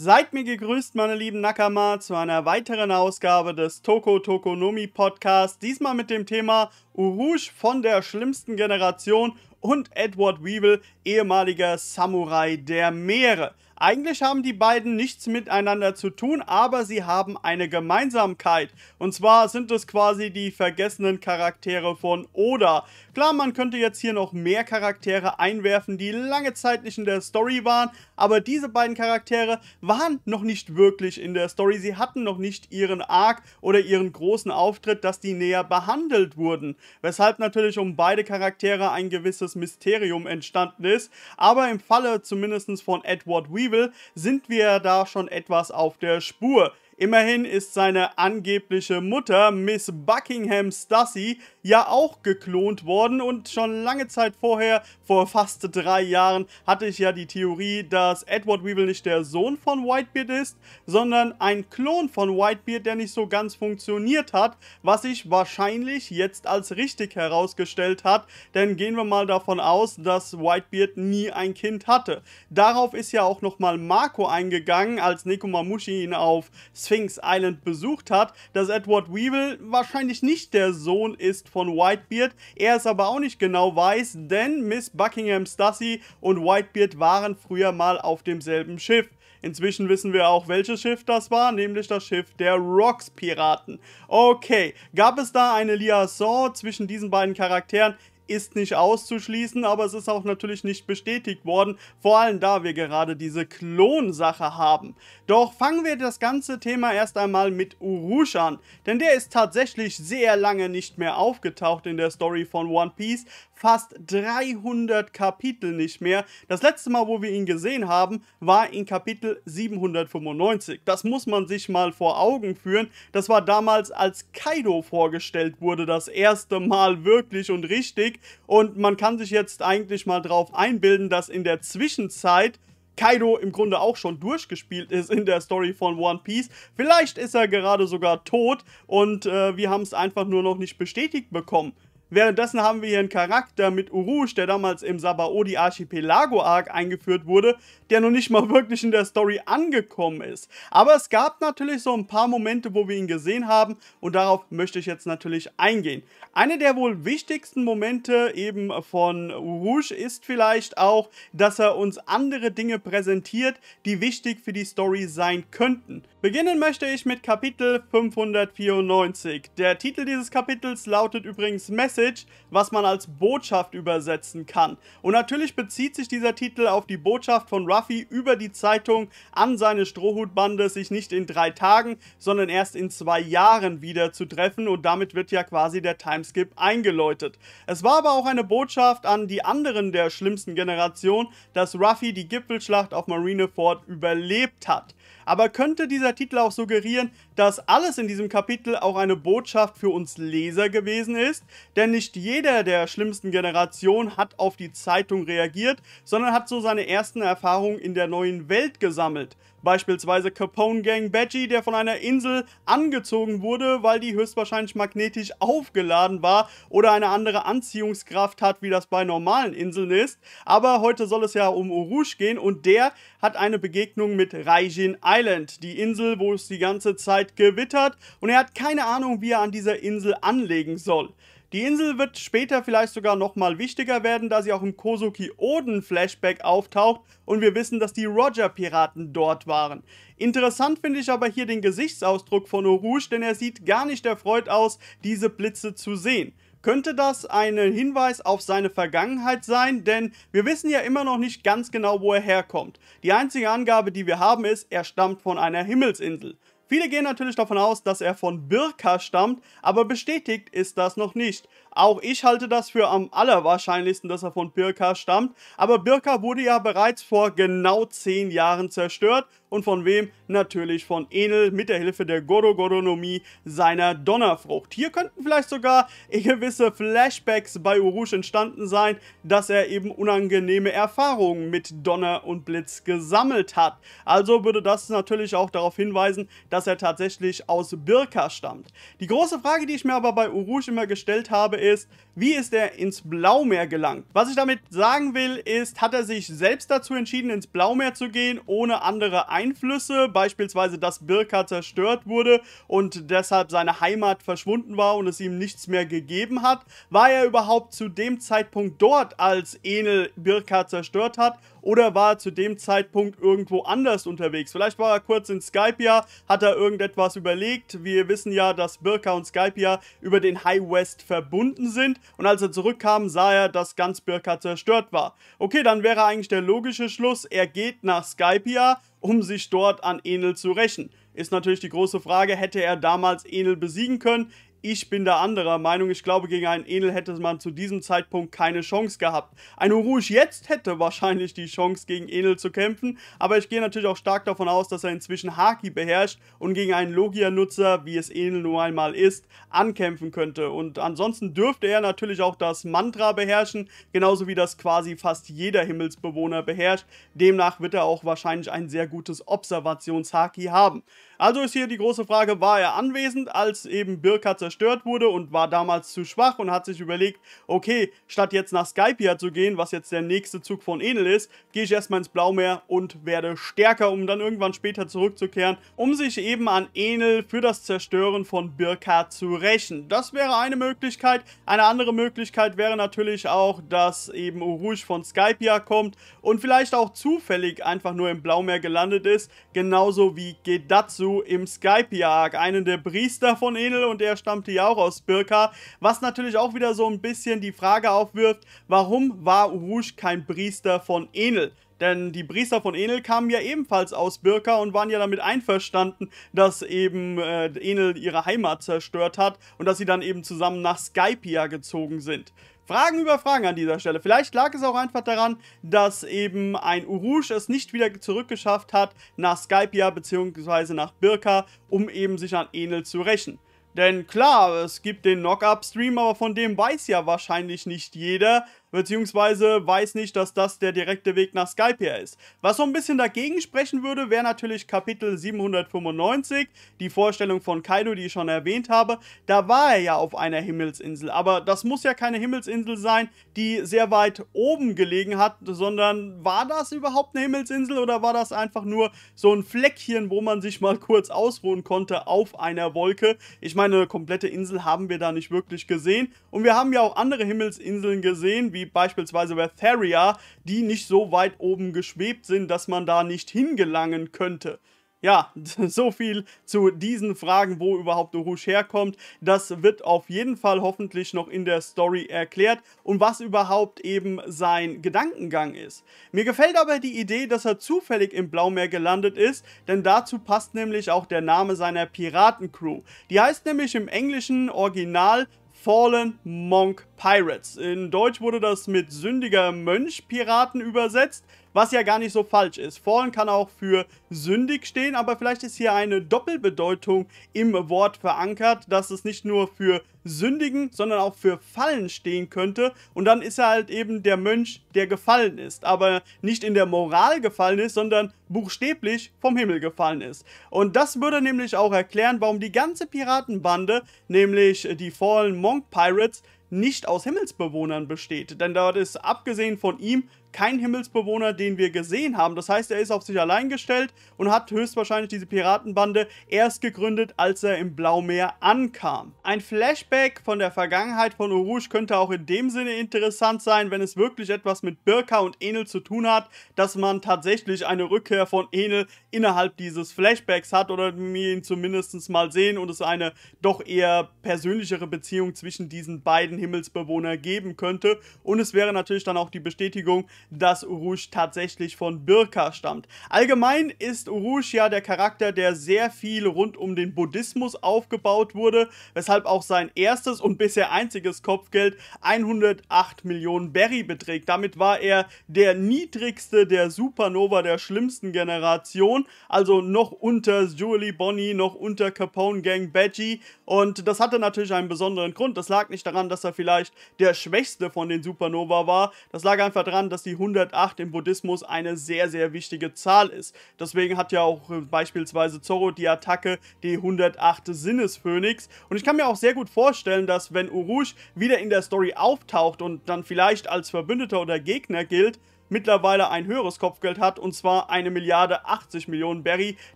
Seid mir gegrüßt, meine lieben Nakama, zu einer weiteren Ausgabe des Toko Tokonomi Podcasts. Diesmal mit dem Thema Urush von der schlimmsten Generation und Edward Weevil, ehemaliger Samurai der Meere. Eigentlich haben die beiden nichts miteinander zu tun, aber sie haben eine Gemeinsamkeit. Und zwar sind es quasi die vergessenen Charaktere von Oda. Klar, man könnte jetzt hier noch mehr Charaktere einwerfen, die lange Zeit nicht in der Story waren, aber diese beiden Charaktere waren noch nicht wirklich in der Story. Sie hatten noch nicht ihren Arc oder ihren großen Auftritt, dass die näher behandelt wurden. Weshalb natürlich um beide Charaktere ein gewisses Mysterium entstanden ist. Aber im Falle zumindest von Edward Weaver Evil sind wir da schon etwas auf der Spur. Immerhin ist seine angebliche Mutter, Miss Buckingham Stussy, ja auch geklont worden und schon lange Zeit vorher, vor fast drei Jahren, hatte ich ja die Theorie, dass Edward Weevil nicht der Sohn von Whitebeard ist, sondern ein Klon von Whitebeard, der nicht so ganz funktioniert hat, was sich wahrscheinlich jetzt als richtig herausgestellt hat, denn gehen wir mal davon aus, dass Whitebeard nie ein Kind hatte. Darauf ist ja auch nochmal Marco eingegangen, als Nekomamushi ihn auf Sphinx Island besucht hat, dass Edward Weevil wahrscheinlich nicht der Sohn ist von Whitebeard, er es aber auch nicht genau weiß, denn Miss Buckingham Stacy und Whitebeard waren früher mal auf demselben Schiff. Inzwischen wissen wir auch, welches Schiff das war, nämlich das Schiff der Rocks-Piraten. Okay, gab es da eine Liaison zwischen diesen beiden Charakteren? ist nicht auszuschließen, aber es ist auch natürlich nicht bestätigt worden, vor allem da wir gerade diese Klonsache haben. Doch fangen wir das ganze Thema erst einmal mit Urush an, denn der ist tatsächlich sehr lange nicht mehr aufgetaucht in der Story von One Piece, fast 300 Kapitel nicht mehr. Das letzte Mal, wo wir ihn gesehen haben, war in Kapitel 795. Das muss man sich mal vor Augen führen. Das war damals, als Kaido vorgestellt wurde, das erste Mal wirklich und richtig. Und man kann sich jetzt eigentlich mal drauf einbilden, dass in der Zwischenzeit Kaido im Grunde auch schon durchgespielt ist in der Story von One Piece. Vielleicht ist er gerade sogar tot und äh, wir haben es einfach nur noch nicht bestätigt bekommen. Währenddessen haben wir hier einen Charakter mit Urush, der damals im Sabaodi Archipelago Arc eingeführt wurde, der noch nicht mal wirklich in der Story angekommen ist. Aber es gab natürlich so ein paar Momente, wo wir ihn gesehen haben und darauf möchte ich jetzt natürlich eingehen. Einer der wohl wichtigsten Momente eben von Urush ist vielleicht auch, dass er uns andere Dinge präsentiert, die wichtig für die Story sein könnten. Beginnen möchte ich mit Kapitel 594. Der Titel dieses Kapitels lautet übrigens Message Message, was man als Botschaft übersetzen kann. Und natürlich bezieht sich dieser Titel auf die Botschaft von Ruffy über die Zeitung an seine Strohhutbande, sich nicht in drei Tagen, sondern erst in zwei Jahren wieder zu treffen und damit wird ja quasi der Timeskip eingeläutet. Es war aber auch eine Botschaft an die anderen der schlimmsten Generation, dass Ruffy die Gipfelschlacht auf Marineford überlebt hat aber könnte dieser Titel auch suggerieren, dass alles in diesem Kapitel auch eine Botschaft für uns Leser gewesen ist? Denn nicht jeder der schlimmsten Generation hat auf die Zeitung reagiert, sondern hat so seine ersten Erfahrungen in der neuen Welt gesammelt. Beispielsweise Capone Gang Badgie, der von einer Insel angezogen wurde, weil die höchstwahrscheinlich magnetisch aufgeladen war oder eine andere Anziehungskraft hat, wie das bei normalen Inseln ist. Aber heute soll es ja um Urush gehen und der hat eine Begegnung mit Raijin Island, die Insel, wo es die ganze Zeit gewittert und er hat keine Ahnung, wie er an dieser Insel anlegen soll. Die Insel wird später vielleicht sogar nochmal wichtiger werden, da sie auch im Kosuki Oden Flashback auftaucht und wir wissen, dass die Roger Piraten dort waren. Interessant finde ich aber hier den Gesichtsausdruck von Orouge, denn er sieht gar nicht erfreut aus, diese Blitze zu sehen. Könnte das ein Hinweis auf seine Vergangenheit sein? Denn wir wissen ja immer noch nicht ganz genau, wo er herkommt. Die einzige Angabe, die wir haben, ist, er stammt von einer Himmelsinsel. Viele gehen natürlich davon aus, dass er von Birka stammt, aber bestätigt ist das noch nicht. Auch ich halte das für am allerwahrscheinlichsten, dass er von Birka stammt, aber Birka wurde ja bereits vor genau 10 Jahren zerstört und von wem? Natürlich von Enel mit der Hilfe der Gorogoronomie seiner Donnerfrucht. Hier könnten vielleicht sogar gewisse Flashbacks bei Urush entstanden sein, dass er eben unangenehme Erfahrungen mit Donner und Blitz gesammelt hat. Also würde das natürlich auch darauf hinweisen, dass er tatsächlich aus Birka stammt. Die große Frage, die ich mir aber bei Urush immer gestellt habe, ist, wie ist er ins Blaumeer gelangt? Was ich damit sagen will, ist, hat er sich selbst dazu entschieden, ins Blaumeer zu gehen, ohne andere Einflüsse, beispielsweise dass Birka zerstört wurde und deshalb seine Heimat verschwunden war und es ihm nichts mehr gegeben hat? War er überhaupt zu dem Zeitpunkt dort, als Enel Birka zerstört hat? Oder war er zu dem Zeitpunkt irgendwo anders unterwegs? Vielleicht war er kurz in Skypia, hat er irgendetwas überlegt. Wir wissen ja, dass Birka und Skypia über den High West verbunden sind. Und als er zurückkam, sah er, dass ganz Birka zerstört war. Okay, dann wäre eigentlich der logische Schluss, er geht nach Skypia, um sich dort an Enel zu rächen. Ist natürlich die große Frage, hätte er damals Enel besiegen können? Ich bin da anderer Meinung. Ich glaube, gegen einen Enel hätte man zu diesem Zeitpunkt keine Chance gehabt. Ein Urush jetzt hätte wahrscheinlich die Chance, gegen Enel zu kämpfen, aber ich gehe natürlich auch stark davon aus, dass er inzwischen Haki beherrscht und gegen einen Logia-Nutzer, wie es Enel nur einmal ist, ankämpfen könnte. Und ansonsten dürfte er natürlich auch das Mantra beherrschen, genauso wie das quasi fast jeder Himmelsbewohner beherrscht. Demnach wird er auch wahrscheinlich ein sehr gutes Observationshaki haben. Also ist hier die große Frage, war er anwesend, als eben Birka zerstört wurde und war damals zu schwach und hat sich überlegt, okay, statt jetzt nach Skypia zu gehen, was jetzt der nächste Zug von Enel ist, gehe ich erstmal ins Blaumeer und werde stärker, um dann irgendwann später zurückzukehren, um sich eben an Enel für das Zerstören von Birka zu rächen. Das wäre eine Möglichkeit. Eine andere Möglichkeit wäre natürlich auch, dass eben Urush von Skypia kommt und vielleicht auch zufällig einfach nur im Blaumeer gelandet ist, genauso wie Gedatsu im Skype-Jagd einen der Priester von Enel und der stammte ja auch aus Birka, was natürlich auch wieder so ein bisschen die Frage aufwirft, warum war Urush kein Priester von Enel? Denn die Priester von Enel kamen ja ebenfalls aus Birka und waren ja damit einverstanden, dass eben äh, Enel ihre Heimat zerstört hat und dass sie dann eben zusammen nach Skypia gezogen sind. Fragen über Fragen an dieser Stelle. Vielleicht lag es auch einfach daran, dass eben ein Urush es nicht wieder zurückgeschafft hat nach Skypia bzw. nach Birka, um eben sich an Enel zu rächen. Denn klar, es gibt den Knock-Up-Stream, aber von dem weiß ja wahrscheinlich nicht jeder, beziehungsweise weiß nicht, dass das der direkte Weg nach Skype ist. Was so ein bisschen dagegen sprechen würde, wäre natürlich Kapitel 795, die Vorstellung von Kaido, die ich schon erwähnt habe. Da war er ja auf einer Himmelsinsel, aber das muss ja keine Himmelsinsel sein, die sehr weit oben gelegen hat, sondern war das überhaupt eine Himmelsinsel oder war das einfach nur so ein Fleckchen, wo man sich mal kurz ausruhen konnte auf einer Wolke? Ich meine, eine komplette Insel haben wir da nicht wirklich gesehen und wir haben ja auch andere Himmelsinseln gesehen, wie wie beispielsweise Wetheria, die nicht so weit oben geschwebt sind, dass man da nicht hingelangen könnte. Ja, so viel zu diesen Fragen, wo überhaupt Rouge herkommt. Das wird auf jeden Fall hoffentlich noch in der Story erklärt und was überhaupt eben sein Gedankengang ist. Mir gefällt aber die Idee, dass er zufällig im Blaumeer gelandet ist, denn dazu passt nämlich auch der Name seiner Piratencrew. Die heißt nämlich im englischen Original Fallen Monk Pirates. In Deutsch wurde das mit sündiger Mönch Piraten übersetzt was ja gar nicht so falsch ist. Fallen kann auch für sündig stehen, aber vielleicht ist hier eine Doppelbedeutung im Wort verankert, dass es nicht nur für sündigen, sondern auch für fallen stehen könnte. Und dann ist er halt eben der Mönch, der gefallen ist, aber nicht in der Moral gefallen ist, sondern buchstäblich vom Himmel gefallen ist. Und das würde nämlich auch erklären, warum die ganze Piratenbande, nämlich die Fallen Monk Pirates, nicht aus Himmelsbewohnern besteht. Denn dort ist abgesehen von ihm kein Himmelsbewohner, den wir gesehen haben. Das heißt, er ist auf sich allein gestellt und hat höchstwahrscheinlich diese Piratenbande erst gegründet, als er im Blaumeer ankam. Ein Flashback von der Vergangenheit von Urush könnte auch in dem Sinne interessant sein, wenn es wirklich etwas mit Birka und Enel zu tun hat, dass man tatsächlich eine Rückkehr von Enel innerhalb dieses Flashbacks hat oder wir ihn zumindest mal sehen und es eine doch eher persönlichere Beziehung zwischen diesen beiden zweiten Himmelsbewohner geben könnte. Und es wäre natürlich dann auch die Bestätigung, dass Urush tatsächlich von Birka stammt. Allgemein ist Urush ja der Charakter, der sehr viel rund um den Buddhismus aufgebaut wurde, weshalb auch sein erstes und bisher einziges Kopfgeld 108 Millionen Berry beträgt. Damit war er der niedrigste der Supernova der schlimmsten Generation, also noch unter Julie Bonnie, noch unter Capone Gang Badgie. Und das hatte natürlich einen besonderen Grund. Das lag nicht daran, dass er er vielleicht der schwächste von den Supernova war. Das lag einfach daran, dass die 108 im Buddhismus eine sehr, sehr wichtige Zahl ist. Deswegen hat ja auch äh, beispielsweise Zorro die Attacke die 108 Sinnesphönix. Und ich kann mir auch sehr gut vorstellen, dass wenn Urush wieder in der Story auftaucht und dann vielleicht als Verbündeter oder Gegner gilt, mittlerweile ein höheres Kopfgeld hat, und zwar eine Milliarde 80 Millionen Berry,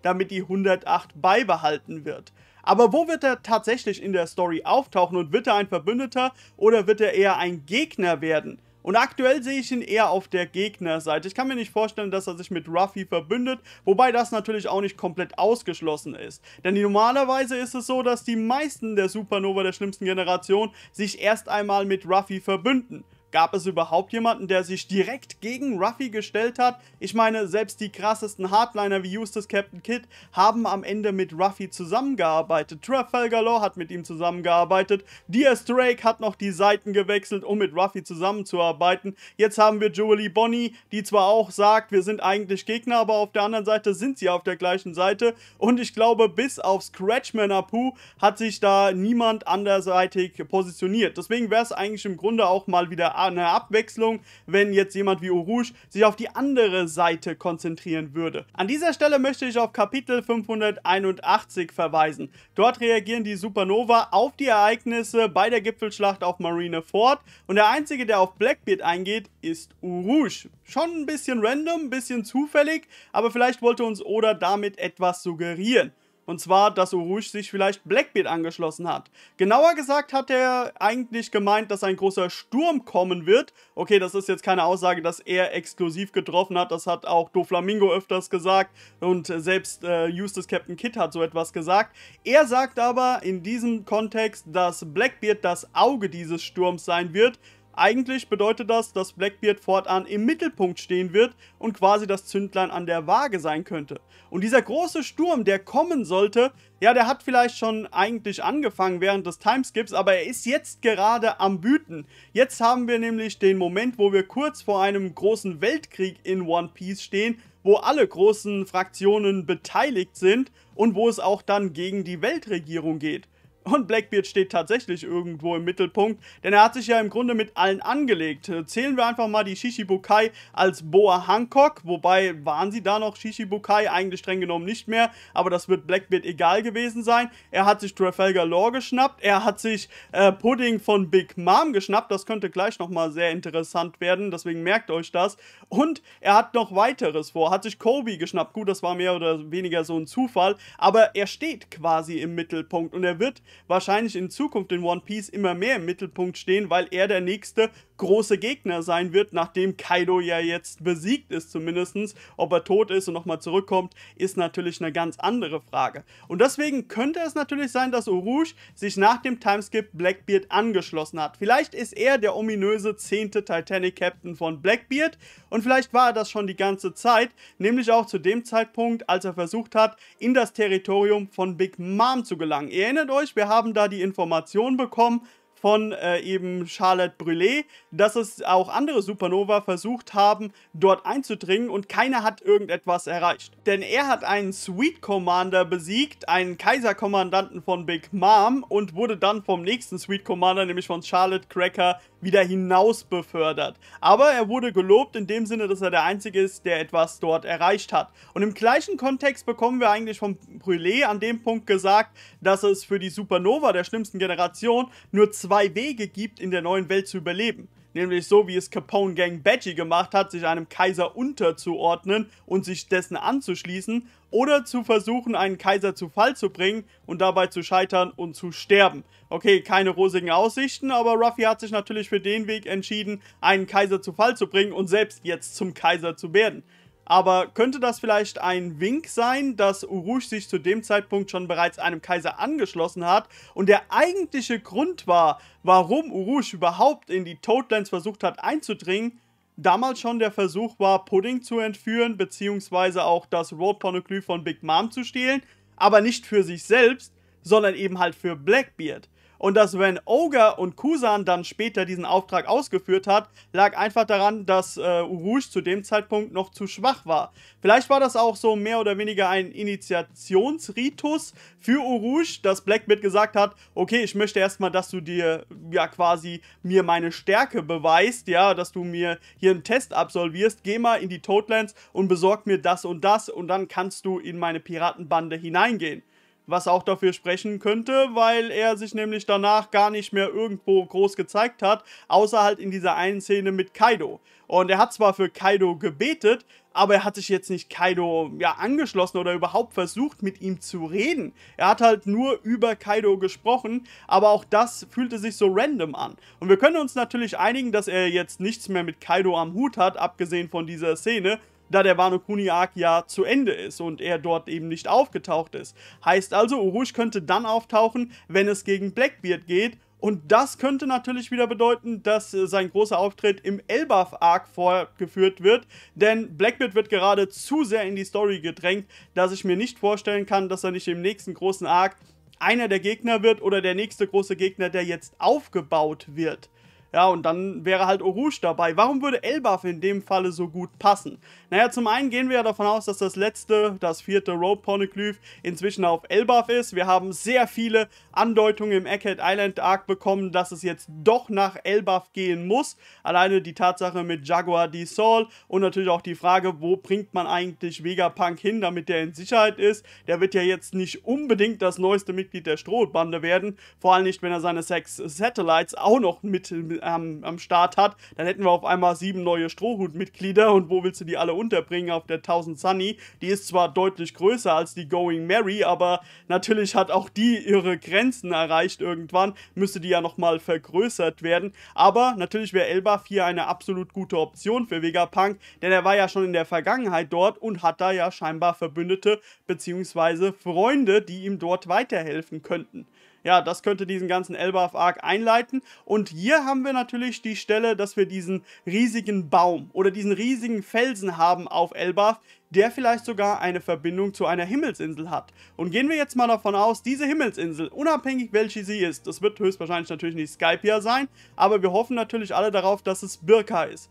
damit die 108 beibehalten wird. Aber wo wird er tatsächlich in der Story auftauchen und wird er ein Verbündeter oder wird er eher ein Gegner werden? Und aktuell sehe ich ihn eher auf der Gegnerseite. Ich kann mir nicht vorstellen, dass er sich mit Ruffy verbündet, wobei das natürlich auch nicht komplett ausgeschlossen ist. Denn normalerweise ist es so, dass die meisten der Supernova der schlimmsten Generation sich erst einmal mit Ruffy verbünden. Gab es überhaupt jemanden, der sich direkt gegen Ruffy gestellt hat? Ich meine, selbst die krassesten Hardliner wie Eustace Captain Kidd haben am Ende mit Ruffy zusammengearbeitet. Trafalgar Law hat mit ihm zusammengearbeitet. DS Drake hat noch die Seiten gewechselt, um mit Ruffy zusammenzuarbeiten. Jetzt haben wir Joey Bonnie, die zwar auch sagt, wir sind eigentlich Gegner, aber auf der anderen Seite sind sie auf der gleichen Seite. Und ich glaube, bis auf Scratchman Apu hat sich da niemand anderseitig positioniert. Deswegen wäre es eigentlich im Grunde auch mal wieder eine Abwechslung, wenn jetzt jemand wie Urush sich auf die andere Seite konzentrieren würde. An dieser Stelle möchte ich auf Kapitel 581 verweisen. Dort reagieren die Supernova auf die Ereignisse bei der Gipfelschlacht auf Marineford und der einzige, der auf Blackbeard eingeht, ist Urush. Schon ein bisschen random, ein bisschen zufällig, aber vielleicht wollte uns Oda damit etwas suggerieren. Und zwar, dass Urush sich vielleicht Blackbeard angeschlossen hat. Genauer gesagt hat er eigentlich gemeint, dass ein großer Sturm kommen wird. Okay, das ist jetzt keine Aussage, dass er exklusiv getroffen hat. Das hat auch Doflamingo öfters gesagt. Und selbst äh, Eustace Captain Kidd hat so etwas gesagt. Er sagt aber in diesem Kontext, dass Blackbeard das Auge dieses Sturms sein wird eigentlich bedeutet das, dass Blackbeard fortan im Mittelpunkt stehen wird und quasi das Zündlein an der Waage sein könnte. Und dieser große Sturm, der kommen sollte, ja, der hat vielleicht schon eigentlich angefangen während des Timeskips, aber er ist jetzt gerade am Wüten. Jetzt haben wir nämlich den Moment, wo wir kurz vor einem großen Weltkrieg in One Piece stehen, wo alle großen Fraktionen beteiligt sind und wo es auch dann gegen die Weltregierung geht. Und Blackbeard steht tatsächlich irgendwo im Mittelpunkt, denn er hat sich ja im Grunde mit allen angelegt. Zählen wir einfach mal die Shishibukai als Boa Hancock, wobei waren sie da noch Shishibukai, eigentlich streng genommen nicht mehr, aber das wird Blackbeard egal gewesen sein. Er hat sich Trafalgar Law geschnappt, er hat sich äh, Pudding von Big Mom geschnappt, das könnte gleich nochmal sehr interessant werden, deswegen merkt euch das. Und er hat noch weiteres vor, hat sich Kobe geschnappt, gut, das war mehr oder weniger so ein Zufall, aber er steht quasi im Mittelpunkt und er wird wahrscheinlich in Zukunft in One Piece immer mehr im Mittelpunkt stehen, weil er der nächste große Gegner sein wird, nachdem Kaido ja jetzt besiegt ist zumindestens. Ob er tot ist und nochmal zurückkommt, ist natürlich eine ganz andere Frage. Und deswegen könnte es natürlich sein, dass Urush sich nach dem Timeskip Blackbeard angeschlossen hat. Vielleicht ist er der ominöse 10. Titanic-Captain von Blackbeard und vielleicht war er das schon die ganze Zeit, nämlich auch zu dem Zeitpunkt, als er versucht hat, in das Territorium von Big Mom zu gelangen. Ihr erinnert euch, wir wir haben da die Information bekommen, von äh, eben Charlotte Brûlé, dass es auch andere Supernova versucht haben, dort einzudringen und keiner hat irgendetwas erreicht. Denn er hat einen Sweet Commander besiegt, einen Kaiserkommandanten von Big Mom und wurde dann vom nächsten Sweet Commander, nämlich von Charlotte Cracker, wieder hinaus befördert. Aber er wurde gelobt in dem Sinne, dass er der Einzige ist, der etwas dort erreicht hat. Und im gleichen Kontext bekommen wir eigentlich von Brûlé an dem Punkt gesagt, dass es für die Supernova der schlimmsten Generation nur zwei zwei Wege gibt, in der neuen Welt zu überleben. Nämlich so, wie es Capone Gang Betty gemacht hat, sich einem Kaiser unterzuordnen und sich dessen anzuschließen, oder zu versuchen, einen Kaiser zu Fall zu bringen und dabei zu scheitern und zu sterben. Okay, keine rosigen Aussichten, aber Ruffy hat sich natürlich für den Weg entschieden, einen Kaiser zu Fall zu bringen und selbst jetzt zum Kaiser zu werden. Aber könnte das vielleicht ein Wink sein, dass Urush sich zu dem Zeitpunkt schon bereits einem Kaiser angeschlossen hat und der eigentliche Grund war, warum Urush überhaupt in die Toadlands versucht hat einzudringen, damals schon der Versuch war, Pudding zu entführen, beziehungsweise auch das Road Pornoglyph von Big Mom zu stehlen, aber nicht für sich selbst, sondern eben halt für Blackbeard. Und dass wenn Ogre und Kusan dann später diesen Auftrag ausgeführt hat, lag einfach daran, dass äh, Urush zu dem Zeitpunkt noch zu schwach war. Vielleicht war das auch so mehr oder weniger ein Initiationsritus für Urush, dass Blackbeard gesagt hat, okay, ich möchte erstmal, dass du dir ja quasi mir meine Stärke beweist, ja, dass du mir hier einen Test absolvierst, geh mal in die Toadlands und besorg mir das und das und dann kannst du in meine Piratenbande hineingehen was auch dafür sprechen könnte, weil er sich nämlich danach gar nicht mehr irgendwo groß gezeigt hat, außer halt in dieser einen Szene mit Kaido. Und er hat zwar für Kaido gebetet, aber er hat sich jetzt nicht Kaido ja, angeschlossen oder überhaupt versucht, mit ihm zu reden. Er hat halt nur über Kaido gesprochen, aber auch das fühlte sich so random an. Und wir können uns natürlich einigen, dass er jetzt nichts mehr mit Kaido am Hut hat, abgesehen von dieser Szene, da der Wano Kuni Arc ja zu Ende ist und er dort eben nicht aufgetaucht ist. Heißt also, Urush könnte dann auftauchen, wenn es gegen Blackbeard geht und das könnte natürlich wieder bedeuten, dass äh, sein großer Auftritt im Elbaf-Arc vorgeführt wird, denn Blackbeard wird gerade zu sehr in die Story gedrängt, dass ich mir nicht vorstellen kann, dass er nicht im nächsten großen Arc einer der Gegner wird oder der nächste große Gegner, der jetzt aufgebaut wird. Ja, und dann wäre halt Orush dabei. Warum würde Elbaf in dem Falle so gut passen? Naja, zum einen gehen wir ja davon aus, dass das letzte, das vierte Road Poneglyph inzwischen auf Elbaf ist. Wir haben sehr viele Andeutungen im Eckhead Island Arc bekommen, dass es jetzt doch nach Elbaf gehen muss. Alleine die Tatsache mit Jaguar D. Sol und natürlich auch die Frage, wo bringt man eigentlich Vegapunk hin, damit der in Sicherheit ist. Der wird ja jetzt nicht unbedingt das neueste Mitglied der Strohbande werden. Vor allem nicht, wenn er seine sechs Satellites auch noch mit am, am Start hat, dann hätten wir auf einmal sieben neue Strohhutmitglieder und wo willst du die alle unterbringen auf der 1000 Sunny? Die ist zwar deutlich größer als die Going Mary, aber natürlich hat auch die ihre Grenzen erreicht irgendwann, müsste die ja nochmal vergrößert werden, aber natürlich wäre Elba 4 eine absolut gute Option für Vegapunk, denn er war ja schon in der Vergangenheit dort und hat da ja scheinbar Verbündete bzw. Freunde, die ihm dort weiterhelfen könnten ja, das könnte diesen ganzen Elbaf Arc einleiten. Und hier haben wir natürlich die Stelle, dass wir diesen riesigen Baum oder diesen riesigen Felsen haben auf Elbaf, der vielleicht sogar eine Verbindung zu einer Himmelsinsel hat. Und gehen wir jetzt mal davon aus, diese Himmelsinsel, unabhängig welche sie ist, das wird höchstwahrscheinlich natürlich nicht Skypia sein, aber wir hoffen natürlich alle darauf, dass es Birka ist.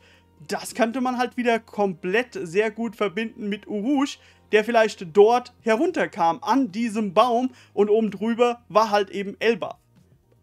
Das könnte man halt wieder komplett sehr gut verbinden mit Urush, der vielleicht dort herunterkam, an diesem Baum und oben drüber war halt eben Elba.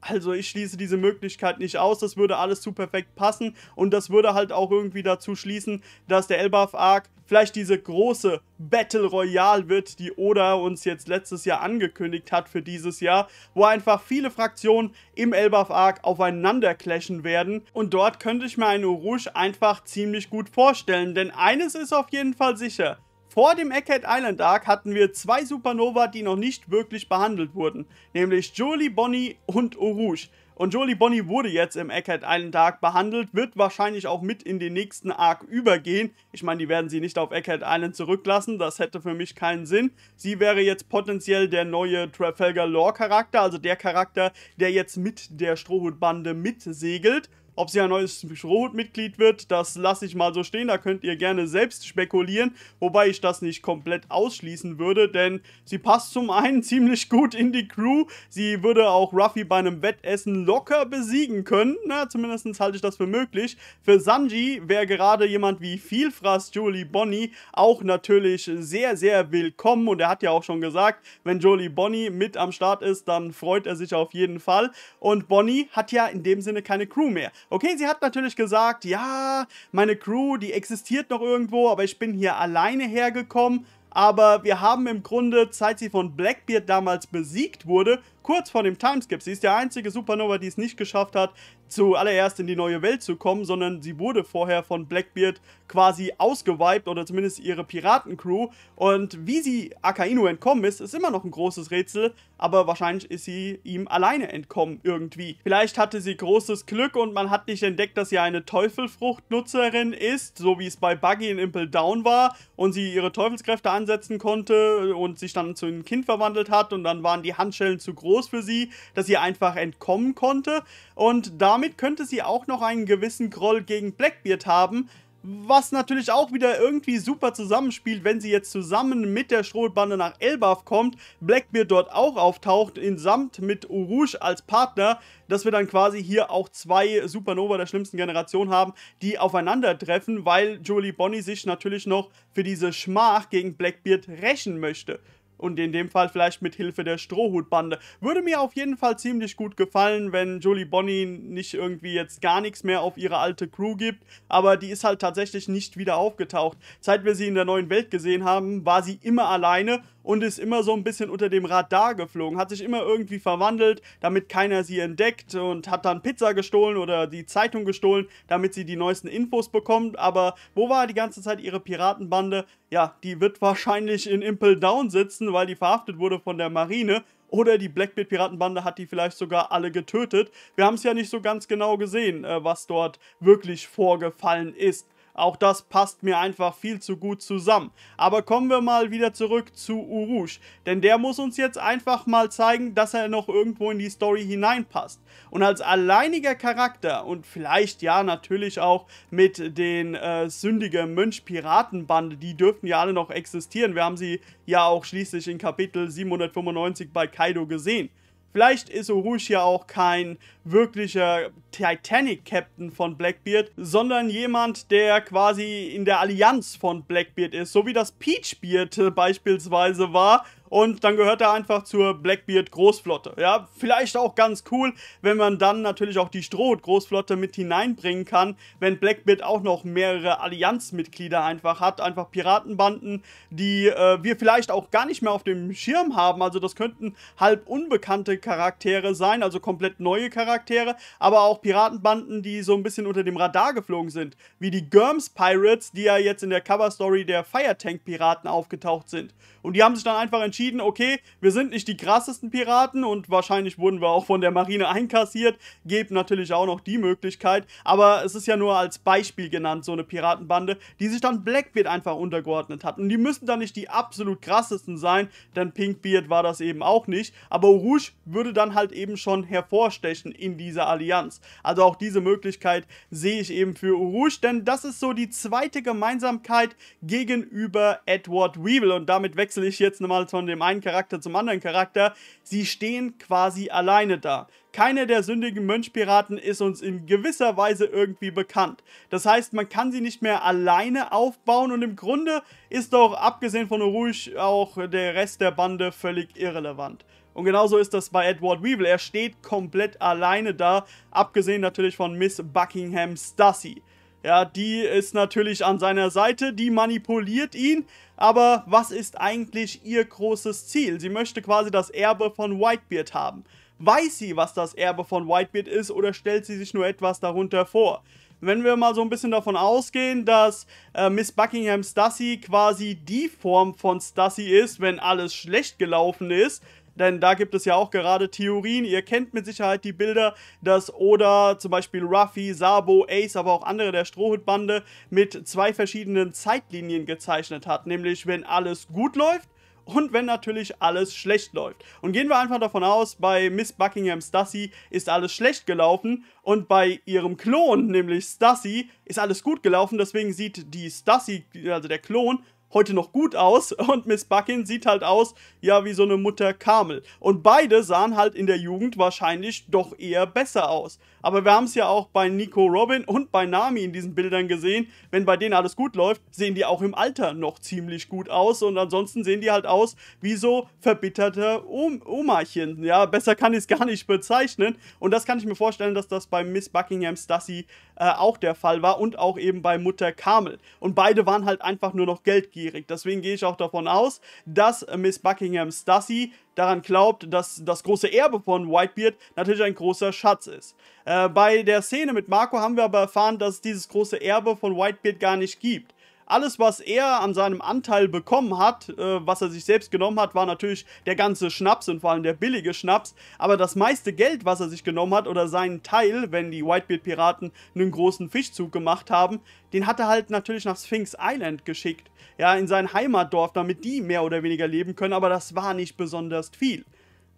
Also ich schließe diese Möglichkeit nicht aus, das würde alles zu perfekt passen und das würde halt auch irgendwie dazu schließen, dass der Elbaf Arc vielleicht diese große Battle Royale wird, die Oda uns jetzt letztes Jahr angekündigt hat für dieses Jahr, wo einfach viele Fraktionen im Elbaf Arc aufeinander clashen werden und dort könnte ich mir einen Urush einfach ziemlich gut vorstellen, denn eines ist auf jeden Fall sicher, vor dem Egghead Island Arc hatten wir zwei Supernova, die noch nicht wirklich behandelt wurden, nämlich Jolie Bonnie und Orouge. Und Jolie Bonnie wurde jetzt im Egghead Island Arc behandelt, wird wahrscheinlich auch mit in den nächsten Arc übergehen. Ich meine, die werden sie nicht auf Egghead Island zurücklassen, das hätte für mich keinen Sinn. Sie wäre jetzt potenziell der neue Trafalgar Lore Charakter, also der Charakter, der jetzt mit der Strohhutbande mitsegelt. Ob sie ein neues Rot-Mitglied wird, das lasse ich mal so stehen. Da könnt ihr gerne selbst spekulieren. Wobei ich das nicht komplett ausschließen würde, denn sie passt zum einen ziemlich gut in die Crew. Sie würde auch Ruffy bei einem Wettessen locker besiegen können. Na, zumindest halte ich das für möglich. Für Sanji wäre gerade jemand wie Vielfraß Jolie Bonnie auch natürlich sehr, sehr willkommen. Und er hat ja auch schon gesagt, wenn Jolie Bonnie mit am Start ist, dann freut er sich auf jeden Fall. Und Bonnie hat ja in dem Sinne keine Crew mehr. Okay, sie hat natürlich gesagt, ja, meine Crew, die existiert noch irgendwo, aber ich bin hier alleine hergekommen. Aber wir haben im Grunde, seit sie von Blackbeard damals besiegt wurde, kurz vor dem Timeskip. Sie ist der einzige Supernova, die es nicht geschafft hat, zuallererst in die neue Welt zu kommen, sondern sie wurde vorher von Blackbeard quasi ausgeweibt oder zumindest ihre Piratencrew. Und wie sie Akainu entkommen ist, ist immer noch ein großes Rätsel, aber wahrscheinlich ist sie ihm alleine entkommen irgendwie. Vielleicht hatte sie großes Glück und man hat nicht entdeckt, dass sie eine Teufelfruchtnutzerin ist, so wie es bei Buggy in Impel Down war und sie ihre Teufelskräfte ansetzen konnte und sich dann zu einem Kind verwandelt hat und dann waren die Handschellen zu groß groß für sie, dass sie einfach entkommen konnte. Und damit könnte sie auch noch einen gewissen Groll gegen Blackbeard haben, was natürlich auch wieder irgendwie super zusammenspielt, wenn sie jetzt zusammen mit der Strohbande nach Elbaf kommt, Blackbeard dort auch auftaucht, insamt mit Urush als Partner, dass wir dann quasi hier auch zwei Supernova der schlimmsten Generation haben, die aufeinandertreffen, weil Julie Bonnie sich natürlich noch für diese Schmach gegen Blackbeard rächen möchte und in dem Fall vielleicht mit Hilfe der Strohhutbande. Würde mir auf jeden Fall ziemlich gut gefallen, wenn Julie Bonny nicht irgendwie jetzt gar nichts mehr auf ihre alte Crew gibt, aber die ist halt tatsächlich nicht wieder aufgetaucht. Seit wir sie in der neuen Welt gesehen haben, war sie immer alleine und ist immer so ein bisschen unter dem Radar geflogen, hat sich immer irgendwie verwandelt, damit keiner sie entdeckt und hat dann Pizza gestohlen oder die Zeitung gestohlen, damit sie die neuesten Infos bekommt. Aber wo war die ganze Zeit ihre Piratenbande? Ja, die wird wahrscheinlich in Impel Down sitzen, weil die verhaftet wurde von der Marine oder die Blackbeard Piratenbande hat die vielleicht sogar alle getötet. Wir haben es ja nicht so ganz genau gesehen, äh, was dort wirklich vorgefallen ist. Auch das passt mir einfach viel zu gut zusammen. Aber kommen wir mal wieder zurück zu Urush, denn der muss uns jetzt einfach mal zeigen, dass er noch irgendwo in die Story hineinpasst. Und als alleiniger Charakter und vielleicht ja natürlich auch mit den äh, Sündiger Mönch-Piratenbande, die dürften ja alle noch existieren. Wir haben sie ja auch schließlich in Kapitel 795 bei Kaido gesehen. Vielleicht ist Orush ja auch kein wirklicher Titanic-Captain von Blackbeard, sondern jemand, der quasi in der Allianz von Blackbeard ist, so wie das Peachbeard beispielsweise war, und dann gehört er einfach zur Blackbeard Großflotte. Ja, vielleicht auch ganz cool, wenn man dann natürlich auch die Strohd Großflotte mit hineinbringen kann, wenn Blackbeard auch noch mehrere Allianzmitglieder einfach hat, einfach Piratenbanden, die äh, wir vielleicht auch gar nicht mehr auf dem Schirm haben. Also das könnten halb unbekannte Charaktere sein, also komplett neue Charaktere, aber auch Piratenbanden, die so ein bisschen unter dem Radar geflogen sind, wie die Gurms Pirates, die ja jetzt in der Cover Story der Fire Tank Piraten aufgetaucht sind. Und die haben sich dann einfach entschieden, entschieden, okay, wir sind nicht die krassesten Piraten und wahrscheinlich wurden wir auch von der Marine einkassiert. Gebt natürlich auch noch die Möglichkeit, aber es ist ja nur als Beispiel genannt, so eine Piratenbande, die sich dann Blackbeard einfach untergeordnet hat. Und die müssen dann nicht die absolut krassesten sein, denn Pinkbeard war das eben auch nicht. Aber Rouge würde dann halt eben schon hervorstechen in dieser Allianz. Also auch diese Möglichkeit sehe ich eben für Rouge, denn das ist so die zweite Gemeinsamkeit gegenüber Edward Weevil. Und damit wechsle ich jetzt nochmal von dem einen Charakter zum anderen Charakter. Sie stehen quasi alleine da. Keiner der sündigen Mönchpiraten ist uns in gewisser Weise irgendwie bekannt. Das heißt, man kann sie nicht mehr alleine aufbauen und im Grunde ist doch, abgesehen von Rouge, auch der Rest der Bande völlig irrelevant. Und genauso ist das bei Edward Weevil. Er steht komplett alleine da, abgesehen natürlich von Miss Buckingham Stacy. Ja, die ist natürlich an seiner Seite, die manipuliert ihn. Aber was ist eigentlich ihr großes Ziel? Sie möchte quasi das Erbe von Whitebeard haben. Weiß sie, was das Erbe von Whitebeard ist oder stellt sie sich nur etwas darunter vor? Wenn wir mal so ein bisschen davon ausgehen, dass äh, Miss Buckingham Stussy quasi die Form von Stussy ist, wenn alles schlecht gelaufen ist, denn da gibt es ja auch gerade Theorien. Ihr kennt mit Sicherheit die Bilder, dass Oda zum Beispiel Ruffy, Sabo, Ace, aber auch andere der Strohhutbande mit zwei verschiedenen Zeitlinien gezeichnet hat, nämlich wenn alles gut läuft und wenn natürlich alles schlecht läuft. Und gehen wir einfach davon aus, bei Miss Buckingham Stacy ist alles schlecht gelaufen und bei ihrem Klon, nämlich Stacy, ist alles gut gelaufen. Deswegen sieht die Stacy, also der Klon, heute noch gut aus und Miss Buckin sieht halt aus, ja, wie so eine Mutter Kamel. Und beide sahen halt in der Jugend wahrscheinlich doch eher besser aus. Aber wir haben es ja auch bei Nico Robin und bei Nami in diesen Bildern gesehen. Wenn bei denen alles gut läuft, sehen die auch im Alter noch ziemlich gut aus. Und ansonsten sehen die halt aus wie so verbitterte Omachen. Ja, besser kann ich es gar nicht bezeichnen. Und das kann ich mir vorstellen, dass das bei Miss Buckingham Stassi äh, auch der Fall war und auch eben bei Mutter Carmel. Und beide waren halt einfach nur noch geldgierig. Deswegen gehe ich auch davon aus, dass Miss Buckingham Stassi daran glaubt, dass das große Erbe von Whitebeard natürlich ein großer Schatz ist. Äh, bei der Szene mit Marco haben wir aber erfahren, dass es dieses große Erbe von Whitebeard gar nicht gibt. Alles, was er an seinem Anteil bekommen hat, äh, was er sich selbst genommen hat, war natürlich der ganze Schnaps und vor allem der billige Schnaps. Aber das meiste Geld, was er sich genommen hat oder seinen Teil, wenn die Whitebeard-Piraten einen großen Fischzug gemacht haben, den hat er halt natürlich nach Sphinx Island geschickt. Ja, in sein Heimatdorf, damit die mehr oder weniger leben können. Aber das war nicht besonders viel.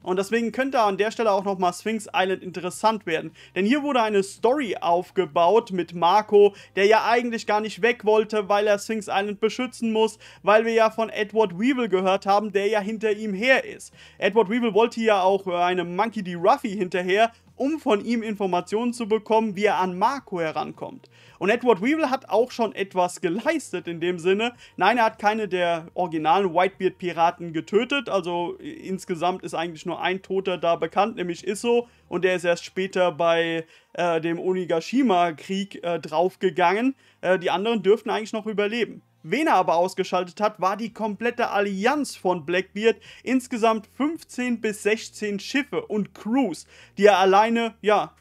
Und deswegen könnte an der Stelle auch nochmal Sphinx Island interessant werden. Denn hier wurde eine Story aufgebaut mit Marco, der ja eigentlich gar nicht weg wollte, weil er Sphinx Island beschützen muss, weil wir ja von Edward Weevil gehört haben, der ja hinter ihm her ist. Edward Weevil wollte ja auch äh, eine Monkey D. Ruffy hinterher um von ihm Informationen zu bekommen, wie er an Marco herankommt. Und Edward Weevil hat auch schon etwas geleistet in dem Sinne. Nein, er hat keine der originalen Whitebeard-Piraten getötet. Also insgesamt ist eigentlich nur ein Toter da bekannt, nämlich Isso. Und der ist erst später bei äh, dem Onigashima-Krieg äh, draufgegangen. Äh, die anderen dürften eigentlich noch überleben. Wen er aber ausgeschaltet hat, war die komplette Allianz von Blackbeard. Insgesamt 15 bis 16 Schiffe und Crews, die er alleine, ja,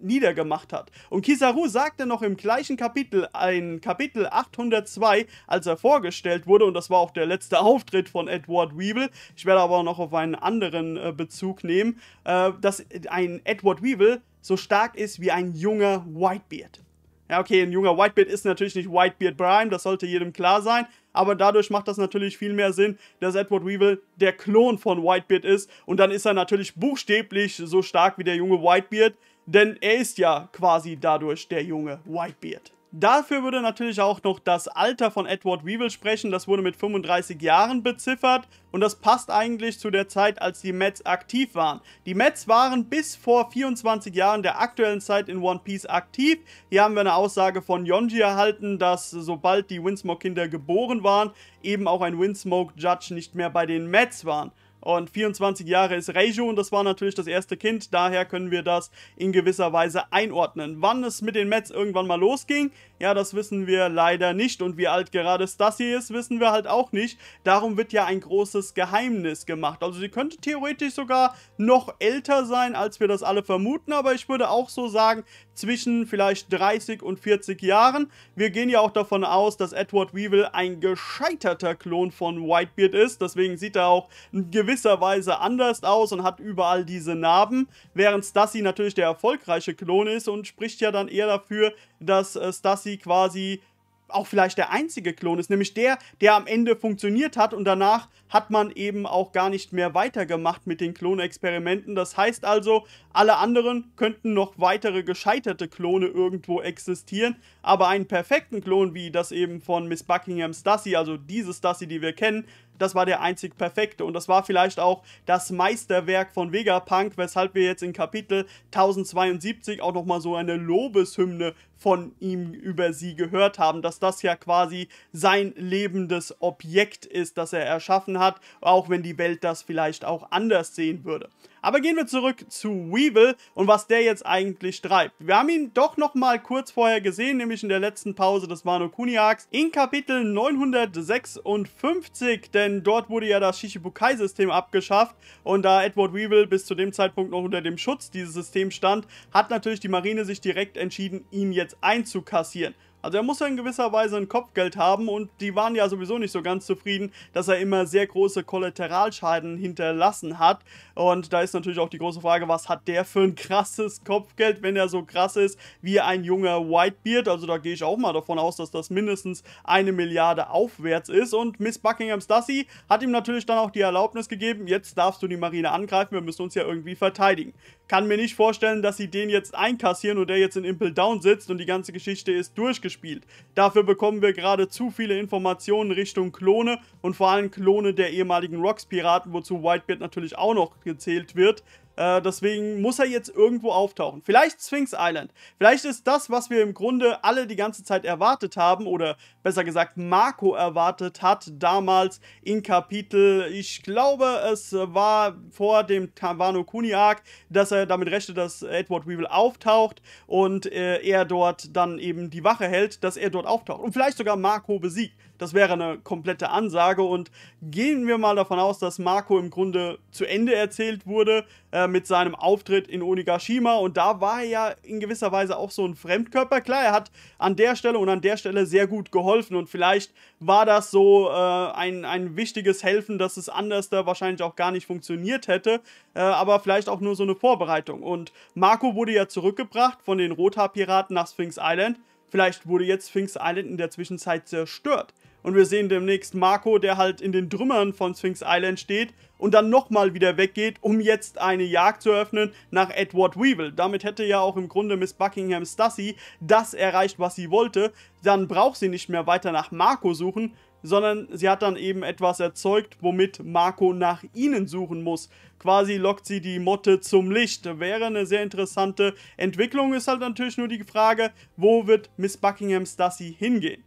niedergemacht hat. Und Kizaru sagte noch im gleichen Kapitel, ein Kapitel 802, als er vorgestellt wurde, und das war auch der letzte Auftritt von Edward Weevil, ich werde aber noch auf einen anderen äh, Bezug nehmen, äh, dass ein Edward Weevil so stark ist wie ein junger Whitebeard. Ja, okay, ein junger Whitebeard ist natürlich nicht Whitebeard Prime, das sollte jedem klar sein, aber dadurch macht das natürlich viel mehr Sinn, dass Edward Weevil der Klon von Whitebeard ist und dann ist er natürlich buchstäblich so stark wie der junge Whitebeard, denn er ist ja quasi dadurch der junge Whitebeard. Dafür würde natürlich auch noch das Alter von Edward Weevil sprechen. Das wurde mit 35 Jahren beziffert und das passt eigentlich zu der Zeit, als die Mets aktiv waren. Die Mets waren bis vor 24 Jahren der aktuellen Zeit in One Piece aktiv. Hier haben wir eine Aussage von Yonji erhalten, dass sobald die windsmoke kinder geboren waren, eben auch ein windsmoke judge nicht mehr bei den Mets waren und 24 Jahre ist Reiju und das war natürlich das erste Kind, daher können wir das in gewisser Weise einordnen. Wann es mit den Mets irgendwann mal losging, ja, das wissen wir leider nicht und wie alt gerade Stassi ist, wissen wir halt auch nicht. Darum wird ja ein großes Geheimnis gemacht. Also sie könnte theoretisch sogar noch älter sein, als wir das alle vermuten, aber ich würde auch so sagen, zwischen vielleicht 30 und 40 Jahren. Wir gehen ja auch davon aus, dass Edward Weevil ein gescheiterter Klon von Whitebeard ist, deswegen sieht er auch ein gewisses Weise anders aus und hat überall diese Narben, während Stassi natürlich der erfolgreiche Klon ist und spricht ja dann eher dafür, dass äh, Stassi quasi auch vielleicht der einzige Klon ist, nämlich der, der am Ende funktioniert hat und danach hat man eben auch gar nicht mehr weitergemacht mit den Klonexperimenten. Das heißt also, alle anderen könnten noch weitere gescheiterte Klone irgendwo existieren, aber einen perfekten Klon, wie das eben von Miss Buckingham Stassi, also diese Stassi, die wir kennen, das war der einzig perfekte. Und das war vielleicht auch das Meisterwerk von Vegapunk, weshalb wir jetzt in Kapitel 1072 auch nochmal so eine Lobeshymne von ihm über sie gehört haben, dass das ja quasi sein lebendes Objekt ist, das er erschaffen hat, auch wenn die Welt das vielleicht auch anders sehen würde. Aber gehen wir zurück zu Weevil und was der jetzt eigentlich treibt. Wir haben ihn doch nochmal kurz vorher gesehen, nämlich in der letzten Pause des Wano Kuni Arcs in Kapitel 956, denn dort wurde ja das Shichibukai-System abgeschafft und da Edward Weevil bis zu dem Zeitpunkt noch unter dem Schutz dieses Systems stand, hat natürlich die Marine sich direkt entschieden, ihn jetzt einzukassieren. Also er muss ja in gewisser Weise ein Kopfgeld haben und die waren ja sowieso nicht so ganz zufrieden, dass er immer sehr große Kollateralschaden hinterlassen hat. Und da ist natürlich auch die große Frage, was hat der für ein krasses Kopfgeld, wenn er so krass ist wie ein junger Whitebeard. Also da gehe ich auch mal davon aus, dass das mindestens eine Milliarde aufwärts ist. Und Miss Buckingham Stassi hat ihm natürlich dann auch die Erlaubnis gegeben, jetzt darfst du die Marine angreifen, wir müssen uns ja irgendwie verteidigen. Kann mir nicht vorstellen, dass sie den jetzt einkassieren und der jetzt in Impel Down sitzt und die ganze Geschichte ist durchgespielt gespielt. Dafür bekommen wir gerade zu viele Informationen Richtung Klone und vor allem Klone der ehemaligen Rocks-Piraten, wozu Whitebeard natürlich auch noch gezählt wird. Äh, deswegen muss er jetzt irgendwo auftauchen. Vielleicht Sphinx Island. Vielleicht ist das, was wir im Grunde alle die ganze Zeit erwartet haben, oder besser gesagt Marco erwartet hat damals in Kapitel, ich glaube, es war vor dem Tawano Kuni Arc, dass er damit rechnet, dass Edward Weevil auftaucht und äh, er dort dann eben die Wache hält, dass er dort auftaucht. Und vielleicht sogar Marco besiegt. Das wäre eine komplette Ansage und gehen wir mal davon aus, dass Marco im Grunde zu Ende erzählt wurde. Äh, äh, mit seinem Auftritt in Onigashima und da war er ja in gewisser Weise auch so ein Fremdkörper. Klar, er hat an der Stelle und an der Stelle sehr gut geholfen und vielleicht war das so äh, ein, ein wichtiges Helfen, dass es anders da wahrscheinlich auch gar nicht funktioniert hätte, äh, aber vielleicht auch nur so eine Vorbereitung. Und Marco wurde ja zurückgebracht von den Rothaarpiraten nach Sphinx Island. Vielleicht wurde jetzt Sphinx Island in der Zwischenzeit zerstört. Und wir sehen demnächst Marco, der halt in den Trümmern von Sphinx Island steht und dann nochmal wieder weggeht, um jetzt eine Jagd zu eröffnen nach Edward Weevil. Damit hätte ja auch im Grunde Miss Buckingham Stacy das erreicht, was sie wollte. Dann braucht sie nicht mehr weiter nach Marco suchen, sondern sie hat dann eben etwas erzeugt, womit Marco nach ihnen suchen muss. Quasi lockt sie die Motte zum Licht. Wäre eine sehr interessante Entwicklung, ist halt natürlich nur die Frage, wo wird Miss Buckingham Stacy hingehen?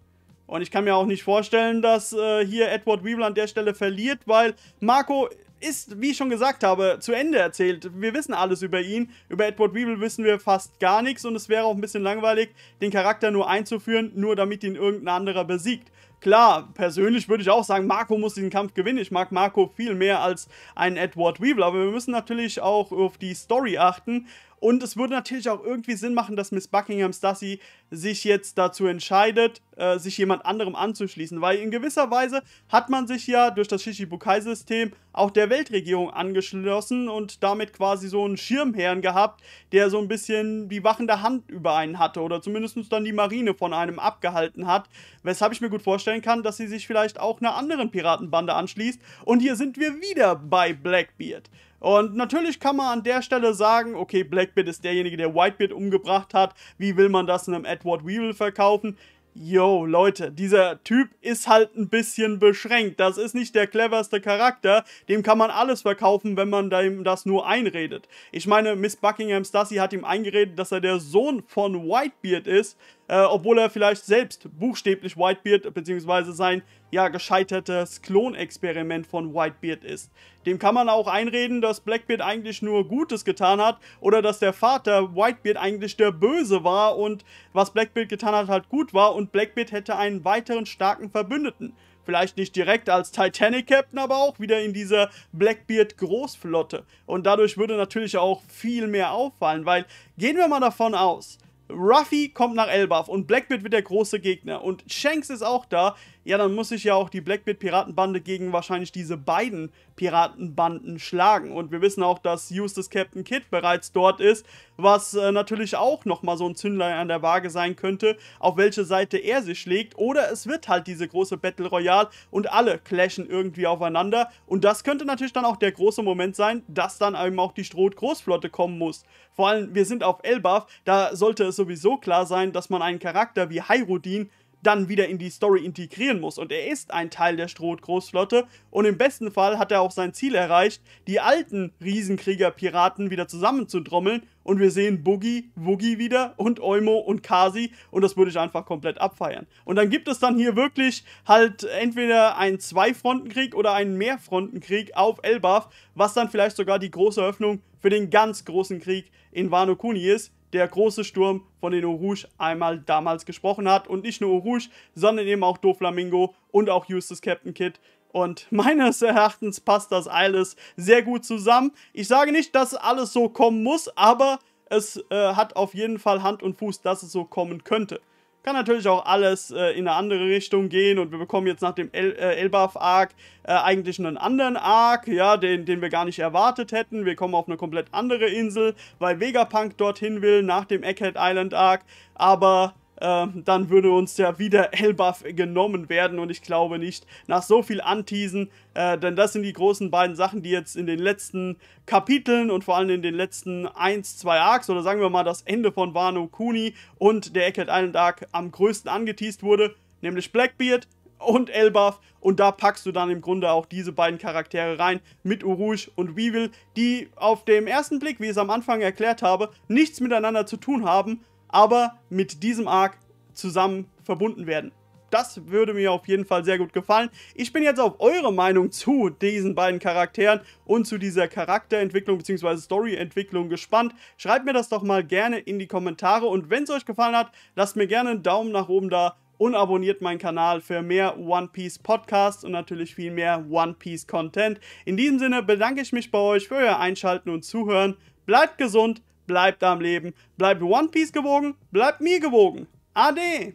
Und ich kann mir auch nicht vorstellen, dass äh, hier Edward Weevil an der Stelle verliert, weil Marco ist, wie ich schon gesagt habe, zu Ende erzählt. Wir wissen alles über ihn. Über Edward Weevil wissen wir fast gar nichts und es wäre auch ein bisschen langweilig, den Charakter nur einzuführen, nur damit ihn irgendein anderer besiegt. Klar, persönlich würde ich auch sagen, Marco muss diesen Kampf gewinnen. Ich mag Marco viel mehr als einen Edward Weevil, aber wir müssen natürlich auch auf die Story achten. Und es würde natürlich auch irgendwie Sinn machen, dass Miss Buckingham Stacy sich jetzt dazu entscheidet, äh, sich jemand anderem anzuschließen, weil in gewisser Weise hat man sich ja durch das shishibukai system auch der Weltregierung angeschlossen und damit quasi so einen Schirmherrn gehabt, der so ein bisschen die wachende Hand über einen hatte oder zumindest dann die Marine von einem abgehalten hat, weshalb ich mir gut vorstellen kann, dass sie sich vielleicht auch einer anderen Piratenbande anschließt. Und hier sind wir wieder bei Blackbeard. Und natürlich kann man an der Stelle sagen, okay, Blackbeard ist derjenige, der Whitebeard umgebracht hat. Wie will man das einem Edward Weevil verkaufen? Yo, Leute, dieser Typ ist halt ein bisschen beschränkt. Das ist nicht der cleverste Charakter. Dem kann man alles verkaufen, wenn man ihm das nur einredet. Ich meine, Miss Buckingham Stacy hat ihm eingeredet, dass er der Sohn von Whitebeard ist. Äh, obwohl er vielleicht selbst buchstäblich Whitebeard bzw. sein ja gescheitertes Klonexperiment von Whitebeard ist. Dem kann man auch einreden, dass Blackbeard eigentlich nur Gutes getan hat oder dass der Vater Whitebeard eigentlich der Böse war und was Blackbeard getan hat, halt gut war und Blackbeard hätte einen weiteren starken Verbündeten. Vielleicht nicht direkt als Titanic-Captain, aber auch wieder in dieser Blackbeard-Großflotte. Und dadurch würde natürlich auch viel mehr auffallen, weil gehen wir mal davon aus, Ruffy kommt nach Elbaf und Blackbeard wird der große Gegner und Shanks ist auch da ja, dann muss ich ja auch die Blackbeard Piratenbande gegen wahrscheinlich diese beiden Piratenbanden schlagen. Und wir wissen auch, dass Eustace Captain Kidd bereits dort ist, was äh, natürlich auch nochmal so ein Zündlein an der Waage sein könnte, auf welche Seite er sich schlägt. Oder es wird halt diese große Battle Royale und alle clashen irgendwie aufeinander. Und das könnte natürlich dann auch der große Moment sein, dass dann eben auch die Stroh-Großflotte kommen muss. Vor allem, wir sind auf Elbaf, da sollte es sowieso klar sein, dass man einen Charakter wie Hyrudin dann wieder in die Story integrieren muss. Und er ist ein Teil der Stroh-Großflotte. Und im besten Fall hat er auch sein Ziel erreicht, die alten Riesenkrieger-Piraten wieder zusammenzudrommeln. Und wir sehen Boogie, Woogie wieder und Eumo und Kasi. Und das würde ich einfach komplett abfeiern. Und dann gibt es dann hier wirklich halt entweder einen Zwei-Fronten-Krieg oder einen Mehrfronten-Krieg auf Elbaf, was dann vielleicht sogar die große Öffnung für den ganz großen Krieg in Wano Kuni ist der große Sturm, von den Orouge einmal damals gesprochen hat. Und nicht nur Orouge, sondern eben auch Doflamingo und auch Justus Captain Kid. Und meines Erachtens passt das alles sehr gut zusammen. Ich sage nicht, dass alles so kommen muss, aber es äh, hat auf jeden Fall Hand und Fuß, dass es so kommen könnte. Kann natürlich auch alles äh, in eine andere Richtung gehen und wir bekommen jetzt nach dem El äh, Elbaf-Arc äh, eigentlich einen anderen Arc, ja, den, den wir gar nicht erwartet hätten. Wir kommen auf eine komplett andere Insel, weil Vegapunk dorthin will nach dem Egghead Island Arc, aber äh, dann würde uns ja wieder Elbaf genommen werden und ich glaube nicht. Nach so viel Anteasen, äh, denn das sind die großen beiden Sachen, die jetzt in den letzten Kapiteln und vor allem in den letzten 1, 2 Arcs oder sagen wir mal das Ende von Wano Kuni und der Eckert Island Arc am größten angeteased wurde, nämlich Blackbeard und Elbaf und da packst du dann im Grunde auch diese beiden Charaktere rein mit Urush und Weevil, die auf dem ersten Blick, wie ich es am Anfang erklärt habe, nichts miteinander zu tun haben, aber mit diesem Arc zusammen verbunden werden. Das würde mir auf jeden Fall sehr gut gefallen. Ich bin jetzt auf eure Meinung zu diesen beiden Charakteren und zu dieser Charakterentwicklung bzw. Storyentwicklung gespannt. Schreibt mir das doch mal gerne in die Kommentare und wenn es euch gefallen hat, lasst mir gerne einen Daumen nach oben da und abonniert meinen Kanal für mehr One Piece Podcasts und natürlich viel mehr One Piece Content. In diesem Sinne bedanke ich mich bei euch für euer Einschalten und Zuhören. Bleibt gesund bleibt am Leben, bleibt One Piece gewogen, bleibt mir gewogen. Ade!